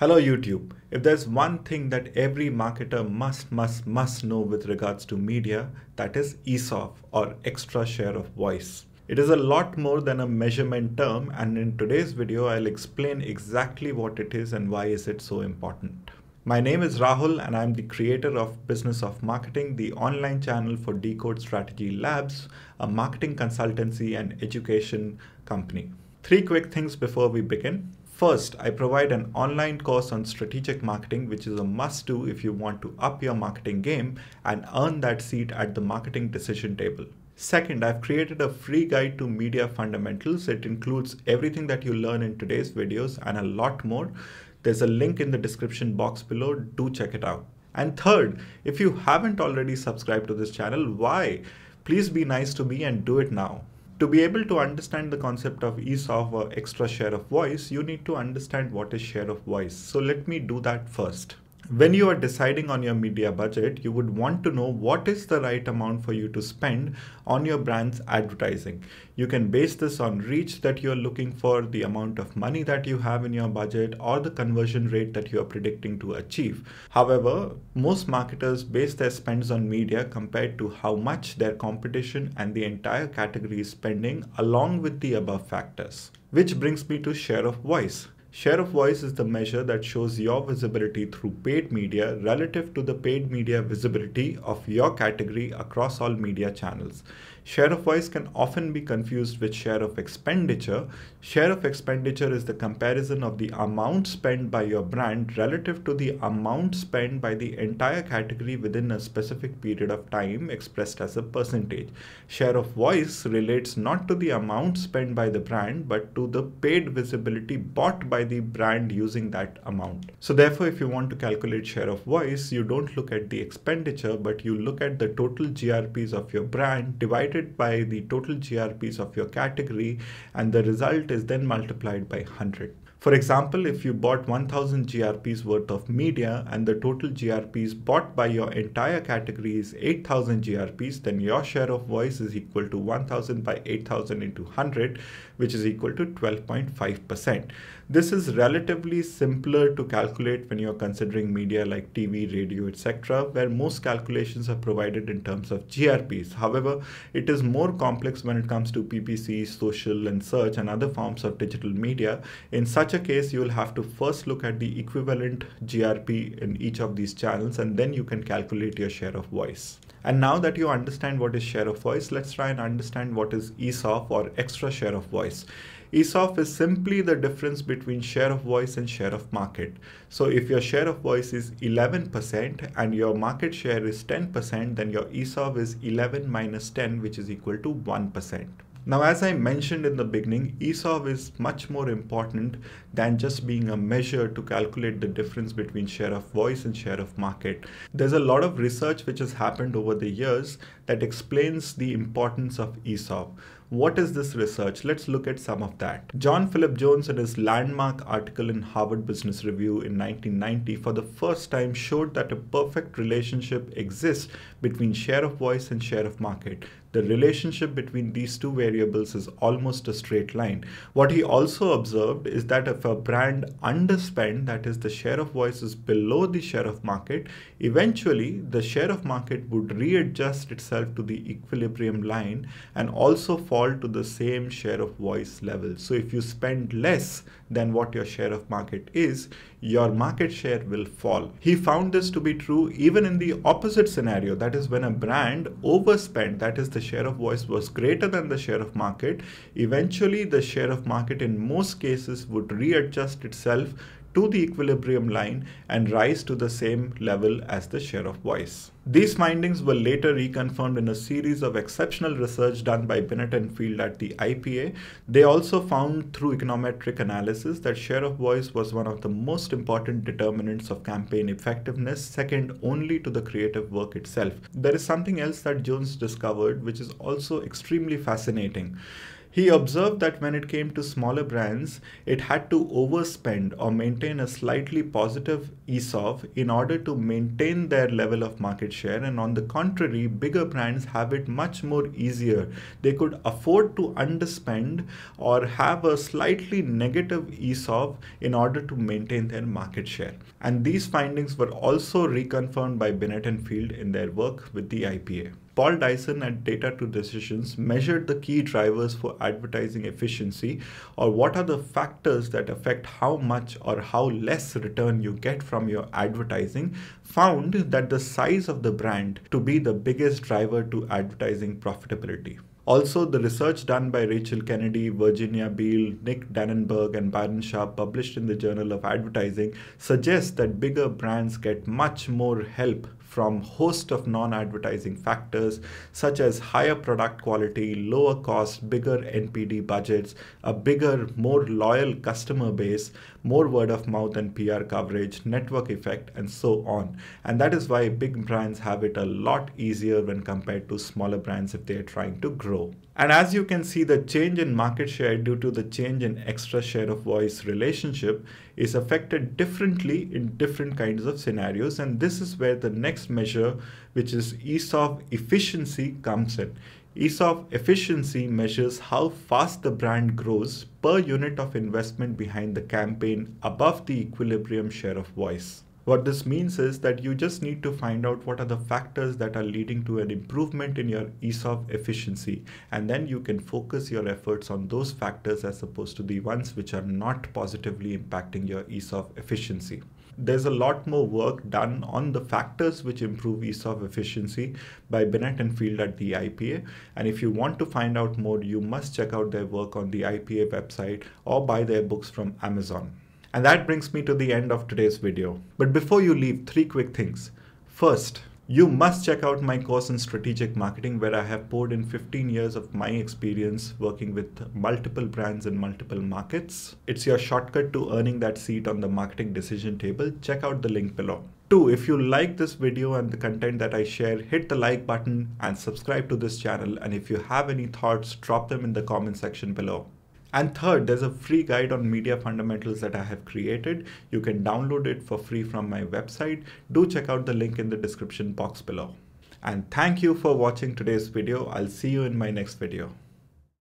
Hello YouTube. If there's one thing that every marketer must, must, must know with regards to media, that is ESOF or extra share of voice. It is a lot more than a measurement term and in today's video I'll explain exactly what it is and why is it so important. My name is Rahul and I'm the creator of Business of Marketing, the online channel for Decode Strategy Labs, a marketing consultancy and education company. Three quick things before we begin. First, I provide an online course on strategic marketing, which is a must do if you want to up your marketing game and earn that seat at the marketing decision table. Second, I've created a free guide to media fundamentals. It includes everything that you learn in today's videos and a lot more. There's a link in the description box below. Do check it out. And third, if you haven't already subscribed to this channel, why? Please be nice to me and do it now. To be able to understand the concept of ease or uh, extra share of voice, you need to understand what is share of voice. So let me do that first when you are deciding on your media budget, you would want to know what is the right amount for you to spend on your brand's advertising. You can base this on reach that you're looking for, the amount of money that you have in your budget, or the conversion rate that you are predicting to achieve. However, most marketers base their spends on media compared to how much their competition and the entire category is spending, along with the above factors. Which brings me to share of voice. Share of voice is the measure that shows your visibility through paid media relative to the paid media visibility of your category across all media channels. Share of voice can often be confused with share of expenditure. Share of expenditure is the comparison of the amount spent by your brand relative to the amount spent by the entire category within a specific period of time expressed as a percentage. Share of voice relates not to the amount spent by the brand but to the paid visibility bought by the brand using that amount. So therefore, if you want to calculate share of voice, you don't look at the expenditure, but you look at the total GRPs of your brand divided by the total GRPs of your category, and the result is then multiplied by 100. For example, if you bought 1000 GRPs worth of media and the total GRPs bought by your entire category is 8000 GRPs, then your share of voice is equal to 1000 by 8000 into 100, which is equal to 12.5%. This is relatively simpler to calculate when you're considering media like TV, radio, etc., where most calculations are provided in terms of GRPs. However, it is more complex when it comes to PPC, social, and search and other forms of digital media. In such such a case, you will have to first look at the equivalent GRP in each of these channels and then you can calculate your share of voice. And now that you understand what is share of voice, let's try and understand what is ESOF or extra share of voice. ESOF is simply the difference between share of voice and share of market. So if your share of voice is 11% and your market share is 10%, then your ESOF is 11 minus 10, which is equal to 1%. Now, as I mentioned in the beginning, ESOV is much more important than just being a measure to calculate the difference between share of voice and share of market. There's a lot of research which has happened over the years that explains the importance of ESOV. What is this research? Let's look at some of that. John Philip Jones in his landmark article in Harvard Business Review in 1990 for the first time showed that a perfect relationship exists between share of voice and share of market. The relationship between these two variables is almost a straight line. What he also observed is that if a brand underspend, that is the share of voice is below the share of market, eventually the share of market would readjust itself to the equilibrium line and also fall to the same share of voice level. So if you spend less than what your share of market is, your market share will fall. He found this to be true even in the opposite scenario, that is when a brand overspend, that is the share of voice was greater than the share of market, eventually the share of market in most cases would readjust itself to the equilibrium line and rise to the same level as the share of voice. These findings were later reconfirmed in a series of exceptional research done by Bennett and Field at the IPA. They also found through econometric analysis that share of voice was one of the most important determinants of campaign effectiveness, second only to the creative work itself. There is something else that Jones discovered which is also extremely fascinating. He observed that when it came to smaller brands, it had to overspend or maintain a slightly positive ESOP in order to maintain their level of market share. And on the contrary, bigger brands have it much more easier. They could afford to underspend or have a slightly negative ESOP in order to maintain their market share. And these findings were also reconfirmed by Bennett and Field in their work with the IPA. Paul Dyson at Data to Decisions measured the key drivers for advertising efficiency or what are the factors that affect how much or how less return you get from your advertising, found that the size of the brand to be the biggest driver to advertising profitability. Also, the research done by Rachel Kennedy, Virginia Beale, Nick Dannenberg, and Baron Sharp, published in the Journal of Advertising, suggests that bigger brands get much more help from host of non-advertising factors such as higher product quality, lower cost, bigger NPD budgets, a bigger, more loyal customer base, more word of mouth and PR coverage, network effect, and so on. And that is why big brands have it a lot easier when compared to smaller brands if they are trying to grow. And as you can see, the change in market share due to the change in extra share of voice relationship is affected differently in different kinds of scenarios. And this is where the next measure, which is ESOP efficiency, comes in. ESOP efficiency measures how fast the brand grows per unit of investment behind the campaign above the equilibrium share of voice. What this means is that you just need to find out what are the factors that are leading to an improvement in your ESOP efficiency. And then you can focus your efforts on those factors as opposed to the ones which are not positively impacting your ESOP efficiency there's a lot more work done on the factors which improve ESOP efficiency by Bennett and Field at the IPA. And if you want to find out more, you must check out their work on the IPA website or buy their books from Amazon. And that brings me to the end of today's video. But before you leave, three quick things. First, you must check out my course in strategic marketing where I have poured in 15 years of my experience working with multiple brands in multiple markets. It's your shortcut to earning that seat on the marketing decision table. Check out the link below. Two, if you like this video and the content that I share, hit the like button and subscribe to this channel. And if you have any thoughts, drop them in the comment section below. And third, there's a free guide on media fundamentals that I have created. You can download it for free from my website. Do check out the link in the description box below. And thank you for watching today's video. I'll see you in my next video.